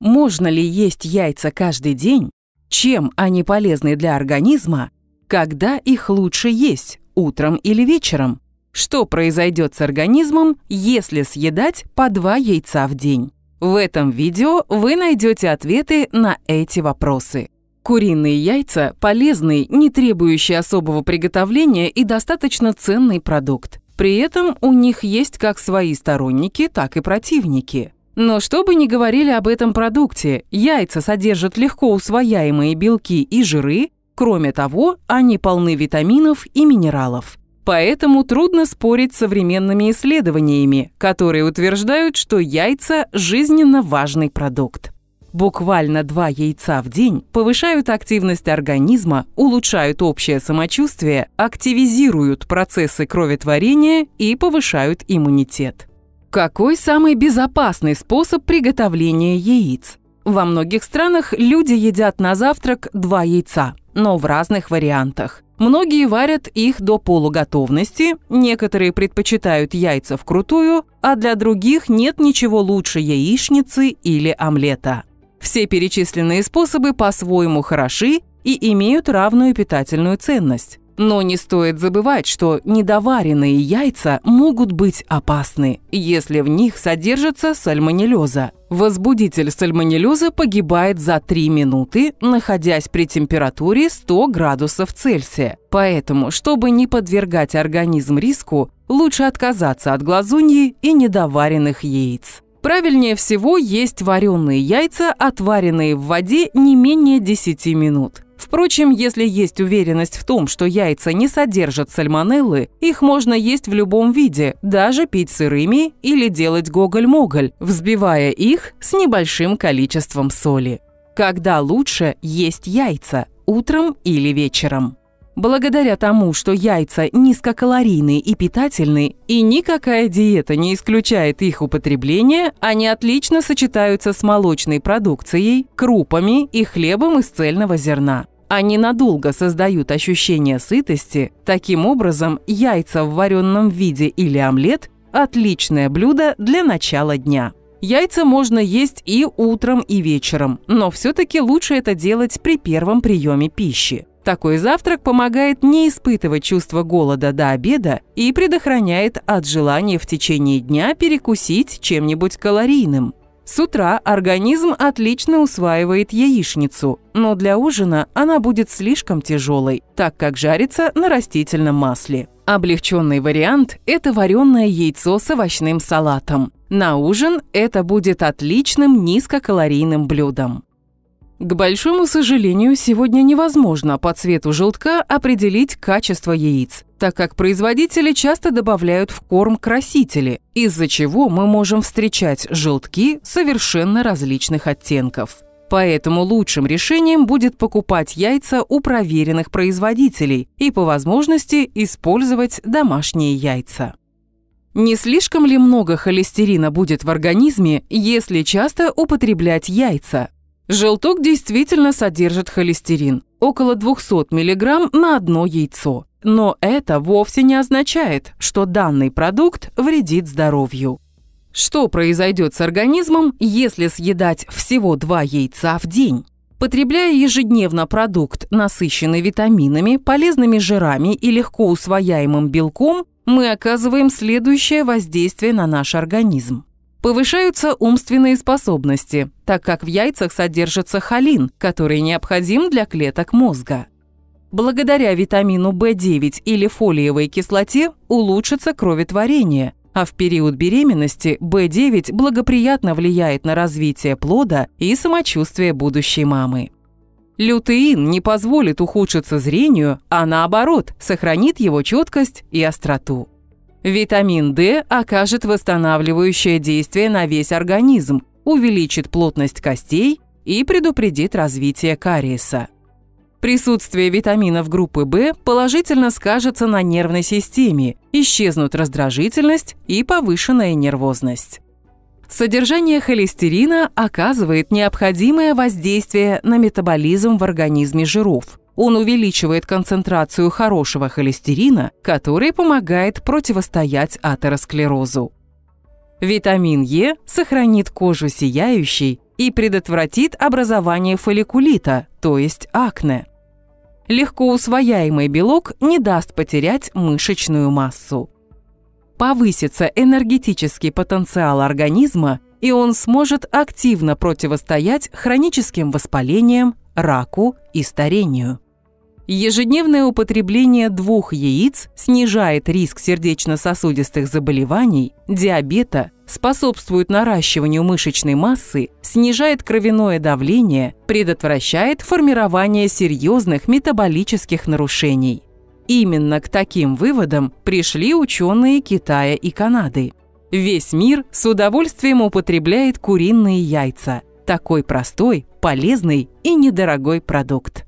можно ли есть яйца каждый день, чем они полезны для организма, когда их лучше есть, утром или вечером, что произойдет с организмом, если съедать по два яйца в день. В этом видео вы найдете ответы на эти вопросы. Куриные яйца – полезный, не требующий особого приготовления и достаточно ценный продукт. При этом у них есть как свои сторонники, так и противники – но что бы ни говорили об этом продукте, яйца содержат легко усвояемые белки и жиры, кроме того, они полны витаминов и минералов. Поэтому трудно спорить с современными исследованиями, которые утверждают, что яйца – жизненно важный продукт. Буквально два яйца в день повышают активность организма, улучшают общее самочувствие, активизируют процессы кроветворения и повышают иммунитет. Какой самый безопасный способ приготовления яиц? Во многих странах люди едят на завтрак два яйца, но в разных вариантах. Многие варят их до полуготовности, некоторые предпочитают яйца вкрутую, а для других нет ничего лучше яичницы или омлета. Все перечисленные способы по-своему хороши и имеют равную питательную ценность. Но не стоит забывать, что недоваренные яйца могут быть опасны, если в них содержится сальмонеллеза. Возбудитель сальмонеллеза погибает за 3 минуты, находясь при температуре 100 градусов Цельсия. Поэтому, чтобы не подвергать организм риску, лучше отказаться от глазуньи и недоваренных яиц. Правильнее всего есть вареные яйца, отваренные в воде не менее 10 минут. Впрочем, если есть уверенность в том, что яйца не содержат сальмонеллы, их можно есть в любом виде, даже пить сырыми или делать гоголь-моголь, взбивая их с небольшим количеством соли. Когда лучше есть яйца – утром или вечером? Благодаря тому, что яйца низкокалорийные и питательные, и никакая диета не исключает их употребление, они отлично сочетаются с молочной продукцией, крупами и хлебом из цельного зерна. Они надолго создают ощущение сытости. Таким образом, яйца в вареном виде или омлет – отличное блюдо для начала дня. Яйца можно есть и утром, и вечером, но все-таки лучше это делать при первом приеме пищи. Такой завтрак помогает не испытывать чувство голода до обеда и предохраняет от желания в течение дня перекусить чем-нибудь калорийным. С утра организм отлично усваивает яичницу, но для ужина она будет слишком тяжелой, так как жарится на растительном масле. Облегченный вариант – это вареное яйцо с овощным салатом. На ужин это будет отличным низкокалорийным блюдом. К большому сожалению, сегодня невозможно по цвету желтка определить качество яиц, так как производители часто добавляют в корм красители, из-за чего мы можем встречать желтки совершенно различных оттенков. Поэтому лучшим решением будет покупать яйца у проверенных производителей и по возможности использовать домашние яйца. Не слишком ли много холестерина будет в организме, если часто употреблять яйца? Желток действительно содержит холестерин – около 200 мг на одно яйцо. Но это вовсе не означает, что данный продукт вредит здоровью. Что произойдет с организмом, если съедать всего два яйца в день? Потребляя ежедневно продукт, насыщенный витаминами, полезными жирами и легко усвояемым белком, мы оказываем следующее воздействие на наш организм. Повышаются умственные способности, так как в яйцах содержится холин, который необходим для клеток мозга. Благодаря витамину В9 или фолиевой кислоте улучшится кроветворение, а в период беременности В9 благоприятно влияет на развитие плода и самочувствие будущей мамы. Лютеин не позволит ухудшиться зрению, а наоборот, сохранит его четкость и остроту. Витамин D окажет восстанавливающее действие на весь организм, увеличит плотность костей и предупредит развитие кариеса. Присутствие витаминов группы В положительно скажется на нервной системе, исчезнут раздражительность и повышенная нервозность. Содержание холестерина оказывает необходимое воздействие на метаболизм в организме жиров. Он увеличивает концентрацию хорошего холестерина, который помогает противостоять атеросклерозу. Витамин Е сохранит кожу сияющей и предотвратит образование фолликулита, то есть акне. Легко усвояемый белок не даст потерять мышечную массу. Повысится энергетический потенциал организма, и он сможет активно противостоять хроническим воспалениям, раку и старению. Ежедневное употребление двух яиц снижает риск сердечно-сосудистых заболеваний, диабета, способствует наращиванию мышечной массы, снижает кровяное давление, предотвращает формирование серьезных метаболических нарушений. Именно к таким выводам пришли ученые Китая и Канады. Весь мир с удовольствием употребляет куриные яйца. Такой простой, полезный и недорогой продукт.